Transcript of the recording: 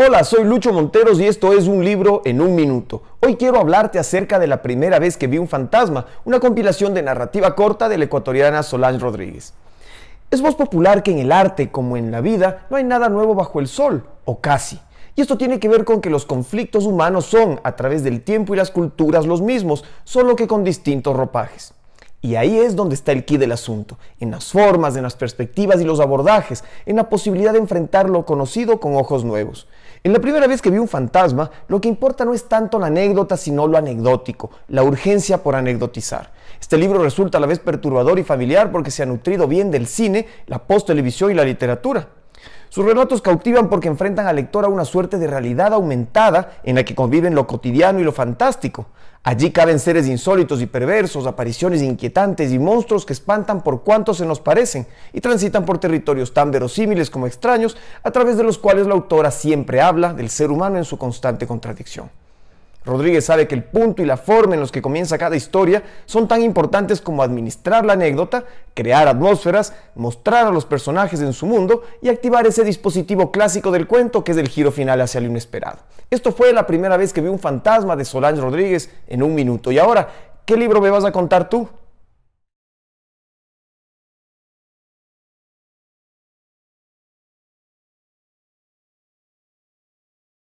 Hola, soy Lucho Monteros y esto es Un libro en un minuto. Hoy quiero hablarte acerca de la primera vez que vi un fantasma, una compilación de narrativa corta de la ecuatoriana Solange Rodríguez. Es voz popular que en el arte, como en la vida, no hay nada nuevo bajo el sol, o casi. Y esto tiene que ver con que los conflictos humanos son, a través del tiempo y las culturas, los mismos, solo que con distintos ropajes. Y ahí es donde está el quid del asunto, en las formas, en las perspectivas y los abordajes, en la posibilidad de enfrentar lo conocido con ojos nuevos. En la primera vez que vi un fantasma, lo que importa no es tanto la anécdota, sino lo anecdótico, la urgencia por anecdotizar. Este libro resulta a la vez perturbador y familiar porque se ha nutrido bien del cine, la post-televisión y la literatura. Sus relatos cautivan porque enfrentan al lector a una suerte de realidad aumentada en la que conviven lo cotidiano y lo fantástico. Allí caben seres insólitos y perversos, apariciones inquietantes y monstruos que espantan por cuantos se nos parecen y transitan por territorios tan verosímiles como extraños, a través de los cuales la autora siempre habla del ser humano en su constante contradicción. Rodríguez sabe que el punto y la forma en los que comienza cada historia son tan importantes como administrar la anécdota, crear atmósferas, mostrar a los personajes en su mundo y activar ese dispositivo clásico del cuento que es el giro final hacia lo inesperado. Esto fue la primera vez que vi un fantasma de Solange Rodríguez en un minuto. Y ahora, ¿qué libro me vas a contar tú?